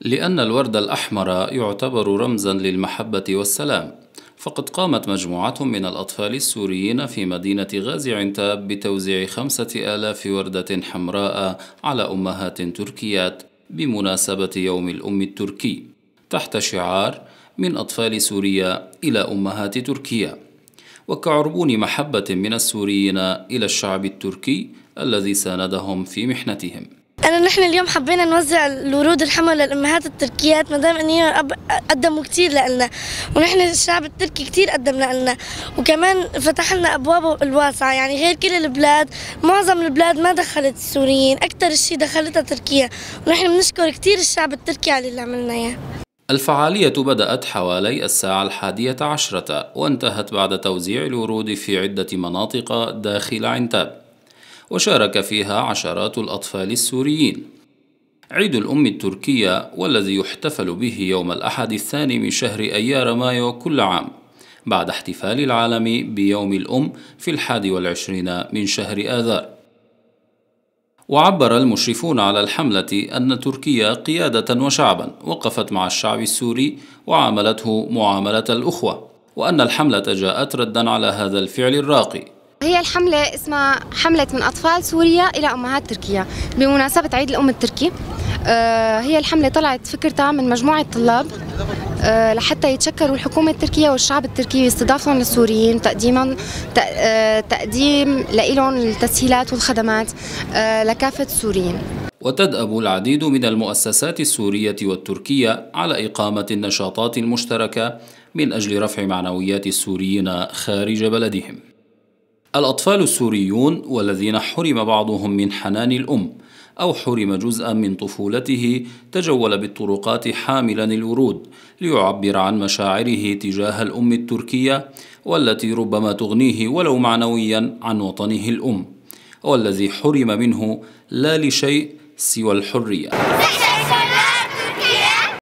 لأن الورد الأحمر يعتبر رمزا للمحبة والسلام فقد قامت مجموعة من الأطفال السوريين في مدينة غازي عنتاب بتوزيع خمسة آلاف وردة حمراء على أمهات تركيات بمناسبة يوم الأم التركي تحت شعار من أطفال سوريا إلى أمهات تركيا وكعربون محبة من السوريين إلى الشعب التركي الذي ساندهم في محنتهم أنا نحن اليوم حبينا نوزع الورود الحمراء للأمهات التركيات ما أن هي قدموا كثير لنا ونحن الشعب التركي كثير قدم لنا وكمان فتح لنا أبوابه الواسعة يعني غير كل البلاد معظم البلاد ما دخلت السوريين أكثر شيء دخلتها تركيا ونحن بنشكر كثير الشعب التركي على اللي عملنا إياه الفعالية بدأت حوالي الساعة الحادية عشرة وانتهت بعد توزيع الورود في عدة مناطق داخل عنتاب وشارك فيها عشرات الأطفال السوريين عيد الأم التركية والذي يحتفل به يوم الأحد الثاني من شهر أيار مايو كل عام بعد احتفال العالم بيوم الأم في الحادي والعشرين من شهر آذار وعبر المشرفون على الحملة أن تركيا قيادة وشعبا وقفت مع الشعب السوري وعاملته معاملة الأخوة وأن الحملة جاءت ردا على هذا الفعل الراقي هي الحملة اسمها حملة من أطفال سوريا إلى أمهات تركيا بمناسبة عيد الأم التركي آه، هي الحملة طلعت فكرتها من مجموعة طلاب آه، لحتى يتشكروا الحكومة التركية والشعب التركي باستضافتهم للسوريين تقديما آه، تقديم لهم التسهيلات والخدمات لكافة السوريين وتدأب العديد من المؤسسات السورية والتركية على إقامة النشاطات المشتركة من أجل رفع معنويات السوريين خارج بلدهم الأطفال السوريون والذين حرم بعضهم من حنان الأم أو حرم جزءا من طفولته تجول بالطرقات حاملا الورود ليعبر عن مشاعره تجاه الأم التركية والتي ربما تغنيه ولو معنويا عن وطنه الأم والذي حرم منه لا لشيء سوى الحرية